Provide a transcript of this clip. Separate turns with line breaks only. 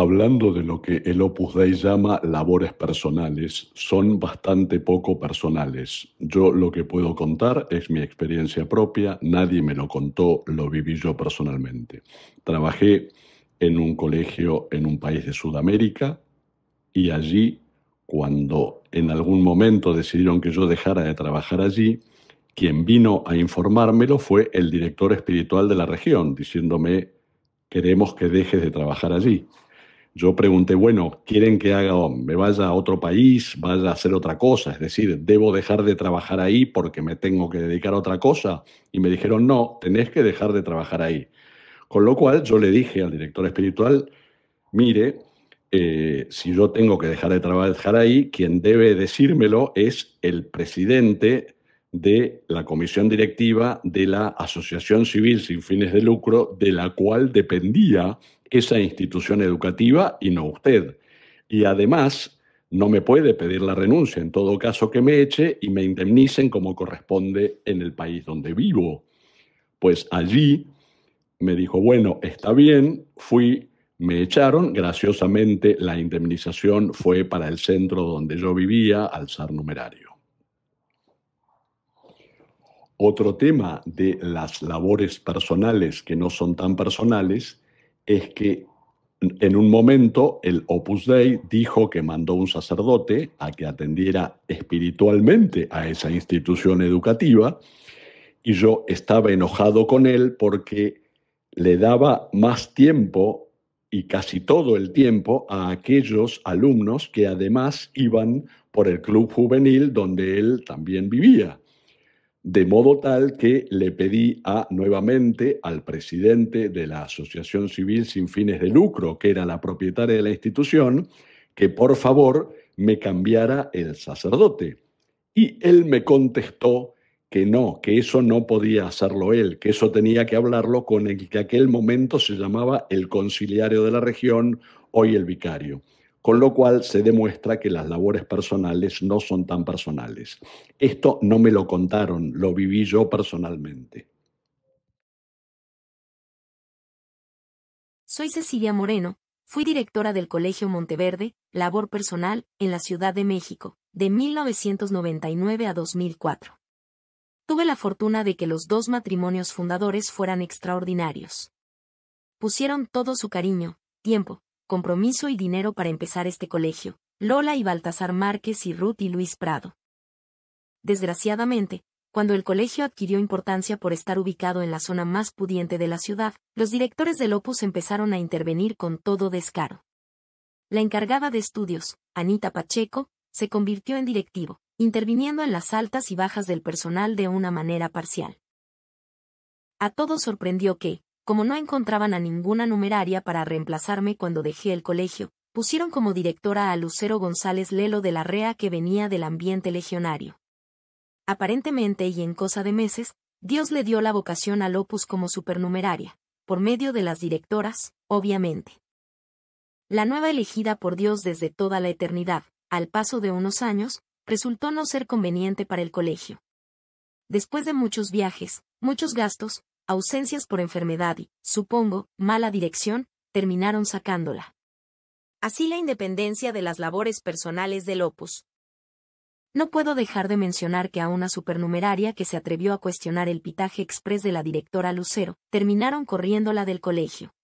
hablando de lo que el Opus Dei llama labores personales, son bastante poco personales. Yo lo que puedo contar es mi experiencia propia, nadie me lo contó, lo viví yo personalmente. Trabajé en un colegio en un país de Sudamérica y allí, cuando en algún momento decidieron que yo dejara de trabajar allí, quien vino a informármelo fue el director espiritual de la región, diciéndome, queremos que dejes de trabajar allí. Yo pregunté, bueno, ¿quieren que haga, me vaya a otro país, vaya a hacer otra cosa? Es decir, ¿debo dejar de trabajar ahí porque me tengo que dedicar a otra cosa? Y me dijeron, no, tenés que dejar de trabajar ahí. Con lo cual yo le dije al director espiritual, mire, eh, si yo tengo que dejar de trabajar ahí, quien debe decírmelo es el presidente de la comisión directiva de la Asociación Civil sin fines de lucro, de la cual dependía esa institución educativa y no usted. Y además, no me puede pedir la renuncia, en todo caso que me eche y me indemnicen como corresponde en el país donde vivo. Pues allí me dijo, bueno, está bien, fui, me echaron, graciosamente la indemnización fue para el centro donde yo vivía, alzar numerario. Otro tema de las labores personales que no son tan personales es que en un momento el Opus Dei dijo que mandó un sacerdote a que atendiera espiritualmente a esa institución educativa y yo estaba enojado con él porque le daba más tiempo y casi todo el tiempo a aquellos alumnos que además iban por el club juvenil donde él también vivía de modo tal que le pedí a, nuevamente al presidente de la Asociación Civil Sin Fines de Lucro, que era la propietaria de la institución, que por favor me cambiara el sacerdote. Y él me contestó que no, que eso no podía hacerlo él, que eso tenía que hablarlo con el que aquel momento se llamaba el conciliario de la región, hoy el vicario con lo cual se demuestra que las labores personales no son tan personales. Esto no me lo contaron, lo viví yo personalmente.
Soy Cecilia Moreno, fui directora del Colegio Monteverde, labor personal, en la Ciudad de México, de 1999 a 2004. Tuve la fortuna de que los dos matrimonios fundadores fueran extraordinarios. Pusieron todo su cariño, tiempo, compromiso y dinero para empezar este colegio, Lola y Baltasar Márquez y Ruth y Luis Prado. Desgraciadamente, cuando el colegio adquirió importancia por estar ubicado en la zona más pudiente de la ciudad, los directores del Opus empezaron a intervenir con todo descaro. La encargada de estudios, Anita Pacheco, se convirtió en directivo, interviniendo en las altas y bajas del personal de una manera parcial. A todos sorprendió que, como no encontraban a ninguna numeraria para reemplazarme cuando dejé el colegio, pusieron como directora a Lucero González Lelo de la Rea que venía del ambiente legionario. Aparentemente y en cosa de meses, Dios le dio la vocación al opus como supernumeraria, por medio de las directoras, obviamente. La nueva elegida por Dios desde toda la eternidad, al paso de unos años, resultó no ser conveniente para el colegio. Después de muchos viajes, muchos gastos, ausencias por enfermedad y, supongo, mala dirección, terminaron sacándola. Así la independencia de las labores personales del opus. No puedo dejar de mencionar que a una supernumeraria que se atrevió a cuestionar el pitaje exprés de la directora Lucero, terminaron corriéndola del colegio.